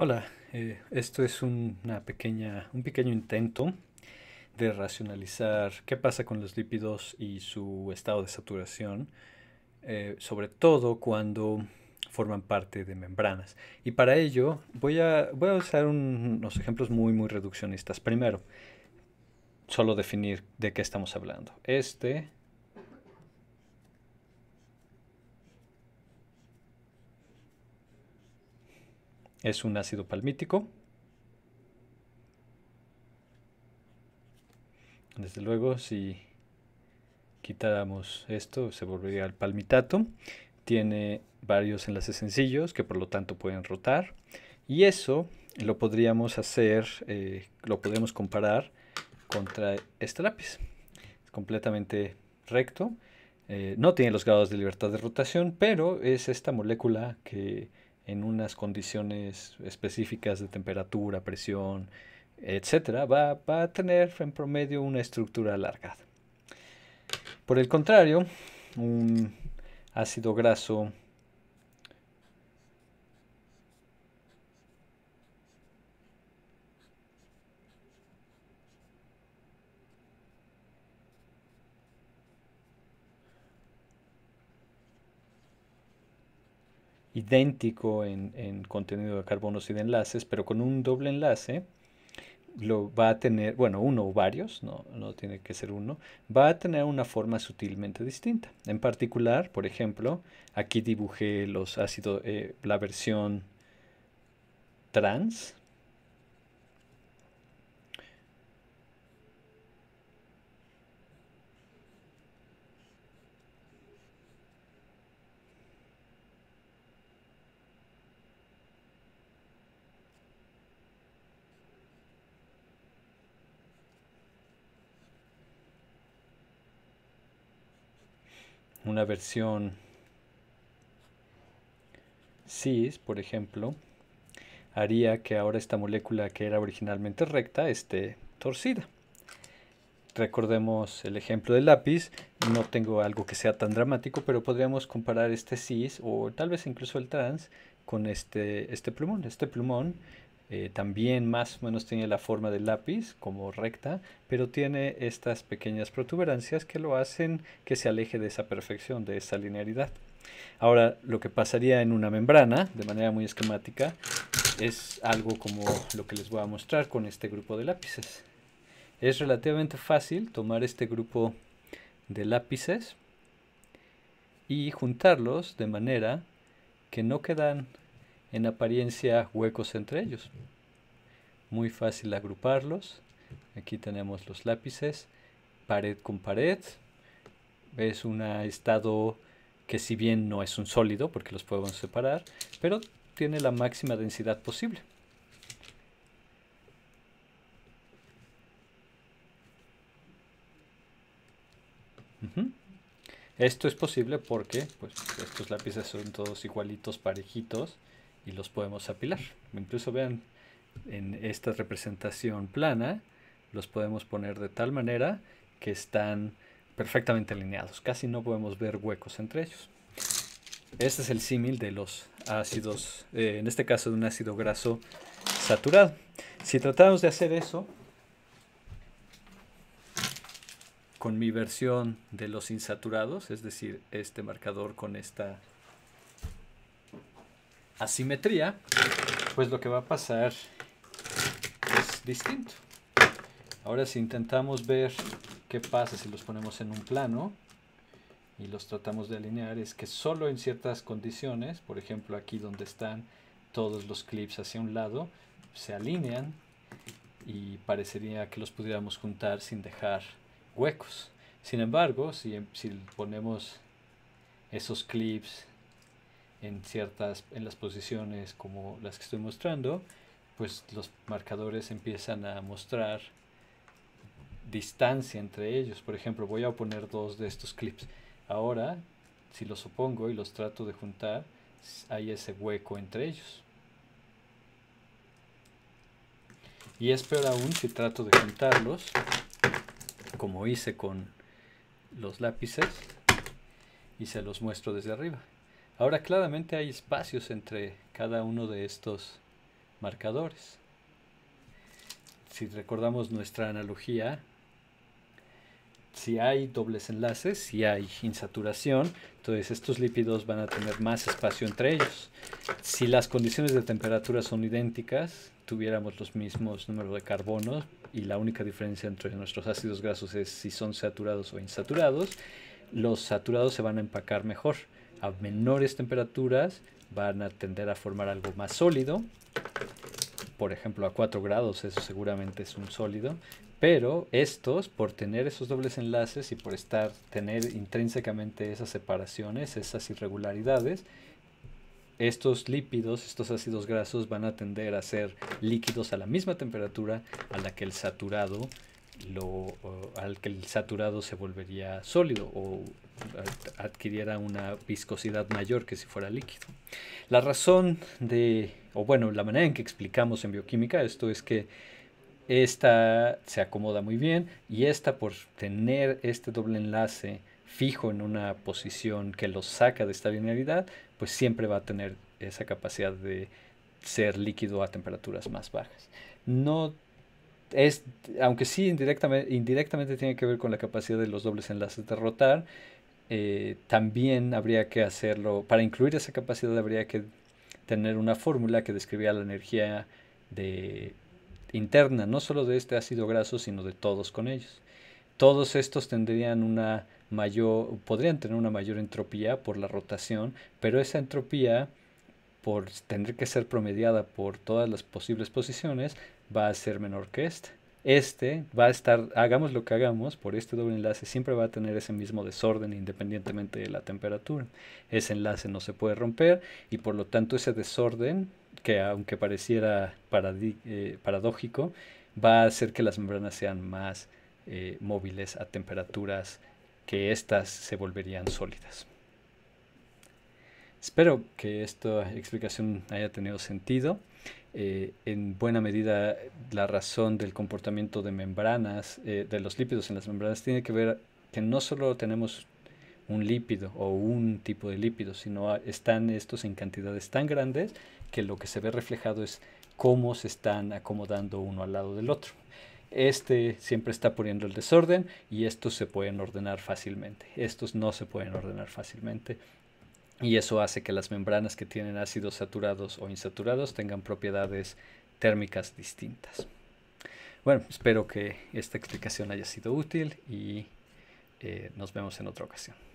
Hola, eh, esto es un, una pequeña, un pequeño intento de racionalizar qué pasa con los lípidos y su estado de saturación, eh, sobre todo cuando forman parte de membranas. Y para ello voy a, voy a usar unos ejemplos muy, muy reduccionistas. Primero, solo definir de qué estamos hablando. Este es un ácido palmítico. Desde luego, si quitáramos esto, se volvería al palmitato. Tiene varios enlaces sencillos que por lo tanto pueden rotar. Y eso lo podríamos hacer, eh, lo podemos comparar contra este lápiz. Es completamente recto. Eh, no tiene los grados de libertad de rotación, pero es esta molécula que en unas condiciones específicas de temperatura, presión, etcétera, va, va, a tener en promedio una estructura alargada. Por el contrario, un ácido graso idéntico en, contenido de carbonos y de enlaces, pero con un doble enlace lo va a tener, bueno, uno o varios, no, tiene que ser uno, va a tener una forma sutilmente distinta. En particular, por ejemplo, aquí dibujé los ácidos, eh, la versión trans una versión CIS, por ejemplo, haría que ahora esta molécula que era originalmente recta esté torcida. Recordemos el ejemplo del lápiz, no tengo algo que sea tan dramático, pero podríamos comparar este cis o tal vez incluso el trans con este, este plumón. Este plumón eh, también más o menos tiene la forma del lápiz como recta, pero tiene estas pequeñas protuberancias que lo hacen que se aleje de esa perfección, de esa linealidad. Ahora, lo que pasaría en una membrana, de manera muy esquemática, es algo como lo que les voy a mostrar con este grupo de lápices. Es relativamente fácil tomar este grupo de lápices y juntarlos de manera que no quedan en apariencia huecos entre ellos. Muy fácil agruparlos. Aquí tenemos los lápices, pared con pared. Es un estado que si bien no es un sólido, porque los podemos separar, pero tiene la máxima densidad posible. Esto es posible porque pues, estos lápices son todos igualitos, parejitos, y los podemos apilar. Incluso vean, en esta representación plana los podemos poner de tal manera que están perfectamente alineados. Casi no podemos ver huecos entre ellos. Este es el símil de los ácidos, eh, en este caso de un ácido graso saturado. Si tratamos de hacer eso con mi versión de los insaturados, es decir, este marcador con esta asimetría, pues lo que va a pasar es distinto. Ahora si intentamos ver qué pasa si los ponemos en un plano y los tratamos de alinear, es que solo en ciertas condiciones, por ejemplo aquí donde están todos los clips hacia un lado, se alinean y parecería que los pudiéramos juntar sin dejar huecos. Sin embargo, si, em, si ponemos esos clips en ciertas en las posiciones como las que estoy mostrando pues los marcadores empiezan a mostrar distancia entre ellos por ejemplo voy a poner dos de estos clips ahora si los opongo y los trato de juntar hay ese hueco entre ellos y es peor aún si trato de juntarlos como hice con los lápices y se los muestro desde arriba Ahora claramente hay espacios entre cada uno de estos marcadores. Si recordamos nuestra analogía, si hay dobles enlaces, si hay insaturación, entonces estos lípidos van a tener más espacio entre ellos. Si las condiciones de temperatura son idénticas, tuviéramos los mismos números de carbonos y la única diferencia entre nuestros ácidos grasos es si son saturados o insaturados, los saturados se van a empacar mejor a menores temperaturas van a tender a formar algo más sólido. Por ejemplo, a 4 grados eso seguramente es un sólido. Pero estos, por tener esos dobles enlaces y por estar, tener intrínsecamente esas separaciones, esas irregularidades, estos lípidos, estos ácidos grasos van a tender a ser líquidos a la misma temperatura a la que el saturado, lo, al que el saturado se volvería sólido o adquiriera una viscosidad mayor que si fuera líquido. La razón de, o bueno, la manera en que explicamos en bioquímica esto es que esta se acomoda muy bien y esta por tener este doble enlace fijo en una posición que lo saca de esta linealidad, pues siempre va a tener esa capacidad de ser líquido a temperaturas más bajas. No es, aunque sí indirectamente, indirectamente tiene que ver con la capacidad de los dobles enlaces de rotar, eh, también habría que hacerlo, para incluir esa capacidad habría que tener una fórmula que describiera la energía de, interna, no solo de este ácido graso, sino de todos con ellos. Todos estos tendrían una mayor, podrían tener una mayor entropía por la rotación, pero esa entropía, por tener que ser promediada por todas las posibles posiciones, va a ser menor que esta este va a estar, hagamos lo que hagamos, por este doble enlace siempre va a tener ese mismo desorden independientemente de la temperatura. Ese enlace no se puede romper y por lo tanto ese desorden, que aunque pareciera eh, paradójico, va a hacer que las membranas sean más eh, móviles a temperaturas que éstas se volverían sólidas. Espero que esta explicación haya tenido sentido. Eh, en buena medida la razón del comportamiento de membranas, eh, de los lípidos en las membranas, tiene que ver que no solo tenemos un lípido o un tipo de lípido, sino están estos en cantidades tan grandes que lo que se ve reflejado es cómo se están acomodando uno al lado del otro. Este siempre está poniendo el desorden y estos se pueden ordenar fácilmente. Estos no se pueden ordenar fácilmente y eso hace que las membranas que tienen ácidos saturados o insaturados tengan propiedades térmicas distintas. Bueno, espero que esta explicación haya sido útil y eh, nos vemos en otra ocasión.